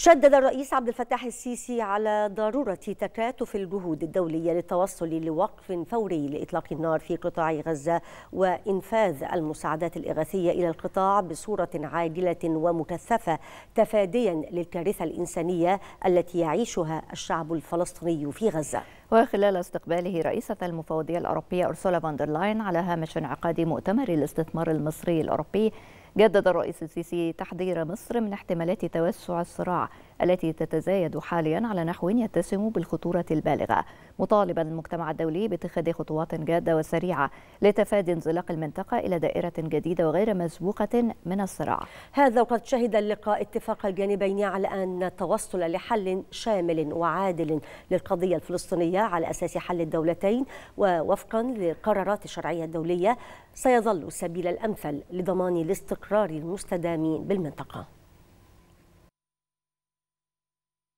شدد الرئيس عبد الفتاح السيسي على ضرورة تكاتف الجهود الدولية للتوصل لوقف فوري لإطلاق النار في قطاع غزة وإنفاذ المساعدات الإغاثية إلى القطاع بصورة عاجلة ومكثفة تفاديا للكارثة الإنسانية التي يعيشها الشعب الفلسطيني في غزة وخلال استقباله رئيسة المفوضية الأوروبية أرسولا فاندرلاين على هامش انعقاد مؤتمر الاستثمار المصري الأوروبي جدد الرئيس السيسي تحذير مصر من احتمالات توسع الصراع التي تتزايد حاليا على نحو يتسم بالخطورة البالغة مطالبا المجتمع الدولي باتخاذ خطوات جادة وسريعة لتفادي انزلاق المنطقة إلى دائرة جديدة وغير مسبوقة من الصراع هذا وقد شهد اللقاء اتفاق الجانبين على أن التوصل لحل شامل وعادل للقضية الفلسطينية على أساس حل الدولتين ووفقا لقرارات الشرعية الدولية سيظل السبيل الأمثل لضمان الاستقرار الاستقرار المستدام بالمنطقة